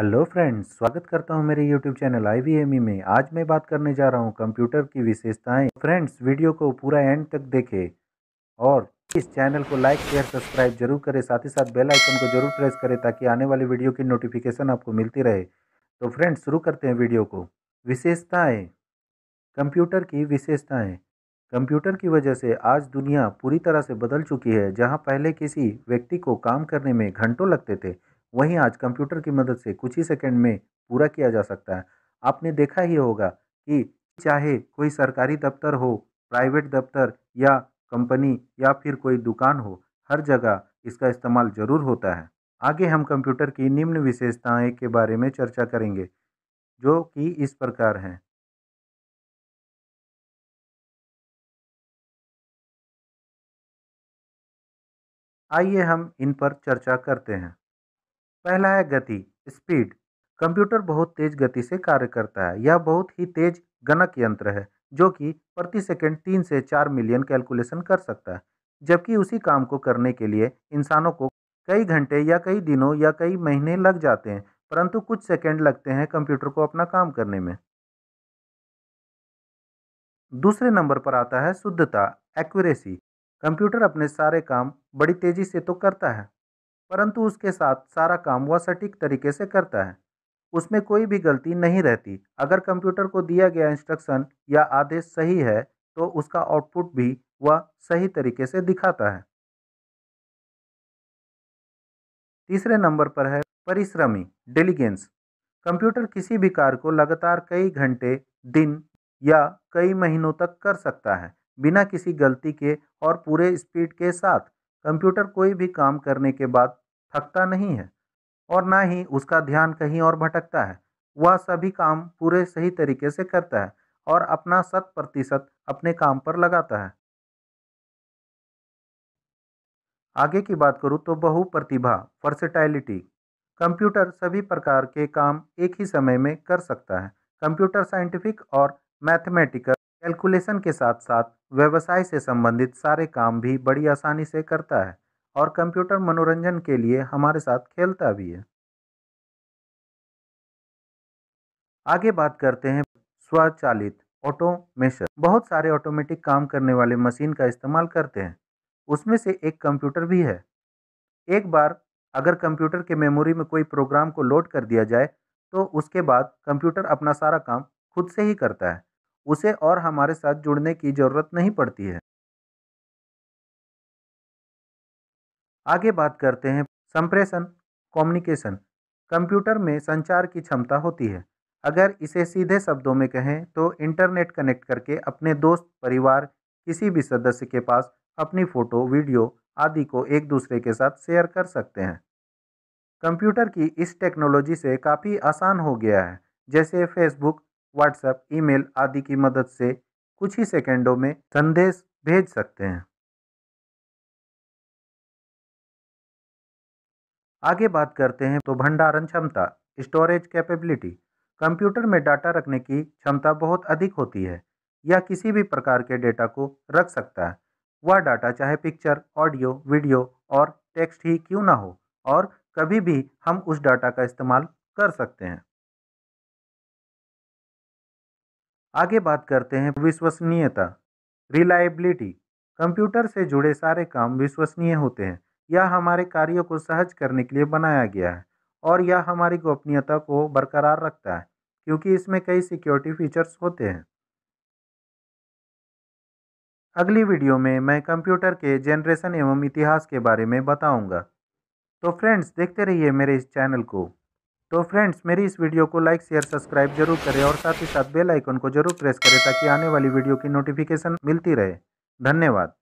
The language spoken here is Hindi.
हेलो फ्रेंड्स स्वागत करता हूं मेरे YouTube channel I V e में आज मैं बात करने जा रहा हूं कंप्यूटर की विशेषताएं तो फ्रेंड्स वीडियो को पूरा एंड तक देखें और इस चैनल को लाइक शेयर सब्सक्राइब जरूर करें साथ ही साथ बेल आइकन को जरूर प्रेस करें ताकि आने वाली वीडियो की नोटिफिकेशन आपको मिलती रहे तो फ्रेंड्स शुरू करते हैं वीडियो को विशेषताएँ कंप्यूटर की विशेषताएँ कंप्यूटर की वजह से आज दुनिया पूरी तरह से बदल चुकी है जहाँ पहले किसी व्यक्ति को काम करने में घंटों लगते थे वहीं आज कंप्यूटर की मदद से कुछ ही सेकंड में पूरा किया जा सकता है आपने देखा ही होगा कि चाहे कोई सरकारी दफ्तर हो प्राइवेट दफ्तर या कंपनी या फिर कोई दुकान हो हर जगह इसका इस्तेमाल ज़रूर होता है आगे हम कंप्यूटर की निम्न विशेषताएं के बारे में चर्चा करेंगे जो कि इस प्रकार हैं आइए हम इन पर चर्चा करते हैं पहला है गति स्पीड कंप्यूटर बहुत तेज गति से कार्य करता है यह बहुत ही तेज गणक यंत्र है जो कि प्रति सेकंड तीन से चार मिलियन कैलकुलेशन कर सकता है जबकि उसी काम को करने के लिए इंसानों को कई घंटे या कई दिनों या कई महीने लग जाते हैं परंतु कुछ सेकंड लगते हैं कंप्यूटर को अपना काम करने में दूसरे नंबर पर आता है शुद्धता एक्यूरेसी कंप्यूटर अपने सारे काम बड़ी तेज़ी से तो करता है परंतु उसके साथ सारा काम वह सटीक तरीके से करता है उसमें कोई भी गलती नहीं रहती अगर कंप्यूटर को दिया गया इंस्ट्रक्शन या आदेश सही है तो उसका आउटपुट भी वह सही तरीके से दिखाता है तीसरे नंबर पर है परिश्रमी डेलीगेंस कंप्यूटर किसी भी कार्य को लगातार कई घंटे दिन या कई महीनों तक कर सकता है बिना किसी गलती के और पूरे स्पीड के साथ कंप्यूटर कोई भी काम करने के बाद थकता नहीं है और ना ही उसका ध्यान कहीं और भटकता है वह सभी काम पूरे सही तरीके से करता है और अपना शत प्रतिशत अपने काम पर लगाता है आगे की बात करूँ तो बहु प्रतिभा फर्सिटाइलिटी कंप्यूटर सभी प्रकार के काम एक ही समय में कर सकता है कंप्यूटर साइंटिफिक और मैथमेटिकल कैलकुलेशन के साथ साथ व्यवसाय से संबंधित सारे काम भी बड़ी आसानी से करता है और कंप्यूटर मनोरंजन के लिए हमारे साथ खेलता भी है आगे बात करते हैं स्वचालित ऑटोमेशन बहुत सारे ऑटोमेटिक काम करने वाले मशीन का इस्तेमाल करते हैं उसमें से एक कंप्यूटर भी है एक बार अगर कंप्यूटर के मेमोरी में कोई प्रोग्राम को लोड कर दिया जाए तो उसके बाद कंप्यूटर अपना सारा काम खुद से ही करता है उसे और हमारे साथ जुड़ने की ज़रूरत नहीं पड़ती है आगे बात करते हैं संप्रेषण कम्युनिकेशन कंप्यूटर में संचार की क्षमता होती है अगर इसे सीधे शब्दों में कहें तो इंटरनेट कनेक्ट करके अपने दोस्त परिवार किसी भी सदस्य के पास अपनी फ़ोटो वीडियो आदि को एक दूसरे के साथ शेयर कर सकते हैं कंप्यूटर की इस टेक्नोलॉजी से काफ़ी आसान हो गया है जैसे फेसबुक व्हाट्सएप ईमेल आदि की मदद से कुछ ही सेकेंडों में संदेश भेज सकते हैं आगे बात करते हैं तो भंडारण क्षमता स्टोरेज कैपेबिलिटी कंप्यूटर में डाटा रखने की क्षमता बहुत अधिक होती है या किसी भी प्रकार के डेटा को रख सकता है वह डाटा चाहे पिक्चर ऑडियो वीडियो और टेक्स्ट ही क्यों ना हो और कभी भी हम उस डाटा का इस्तेमाल कर सकते हैं आगे बात करते हैं विश्वसनीयता रिलायबिलिटी कंप्यूटर से जुड़े सारे काम विश्वसनीय होते हैं यह हमारे कार्यों को सहज करने के लिए बनाया गया है और यह हमारी गोपनीयता को बरकरार रखता है क्योंकि इसमें कई सिक्योरिटी फीचर्स होते हैं अगली वीडियो में मैं कंप्यूटर के जनरेशन एवं इतिहास के बारे में बताऊंगा। तो फ्रेंड्स देखते रहिए मेरे इस चैनल को तो फ्रेंड्स मेरी इस वीडियो को लाइक शेयर सब्सक्राइब जरूर करें और साथ ही साथ बेल आइकन को जरूर प्रेस करें ताकि आने वाली वीडियो की नोटिफिकेशन मिलती रहे धन्यवाद